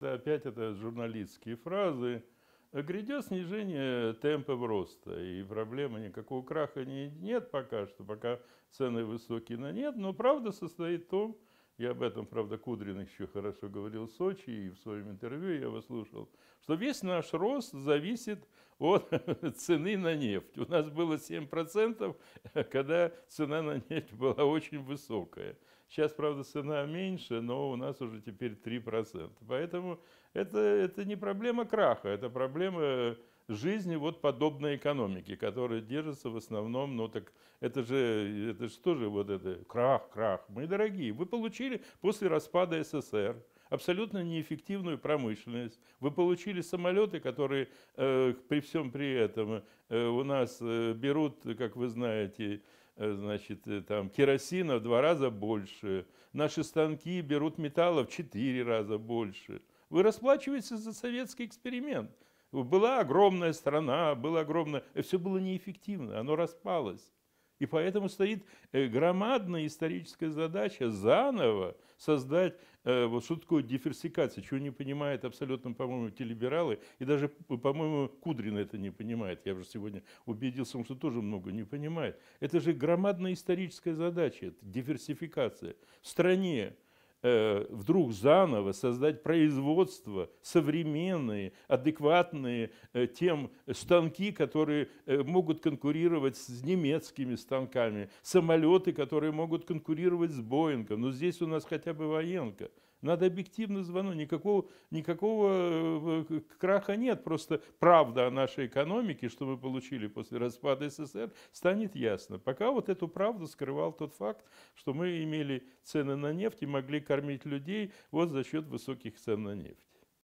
Опять это журналистские фразы. Грядет снижение темпов роста, и проблемы никакого краха не, нет пока что, пока цены высокие на нет. Но правда состоит в том, я об этом, правда, Кудрин еще хорошо говорил в Сочи и в своем интервью я его слушал, что весь наш рост зависит от цены на нефть. У нас было 7%, когда цена на нефть была очень высокая. Сейчас, правда, цена меньше, но у нас уже теперь 3%. Поэтому это, это не проблема краха, это проблема жизни вот подобной экономики, которая держится в основном, ну так это же, это же тоже вот это крах, крах. Мы дорогие, вы получили после распада СССР, абсолютно неэффективную промышленность. Вы получили самолеты, которые э, при всем при этом э, у нас э, берут, как вы знаете, э, значит, э, там керосина в два раза больше. Наши станки берут металла в четыре раза больше. Вы расплачиваетесь за советский эксперимент. Была огромная страна, было огромное, э, все было неэффективно, оно распалось. И поэтому стоит э, громадная историческая задача заново создать э, вот, что такое диверсификация, чего не понимают абсолютно, по-моему, те либералы, и даже, по-моему, Кудрин это не понимает. Я уже сегодня убедился, что тоже много не понимает. Это же громадная историческая задача, это диверсификация. В стране, Э, вдруг заново создать производство, современные, адекватные э, тем станки, которые э, могут конкурировать с немецкими станками, самолеты, которые могут конкурировать с Боингом. Но здесь у нас хотя бы военка. Надо объективно звонок, никакого, никакого э, краха нет, просто правда о нашей экономике, что мы получили после распада СССР, станет ясно. Пока вот эту правду скрывал тот факт, что мы имели цены на нефть и могли кормить людей вот за счет высоких цен на нефть.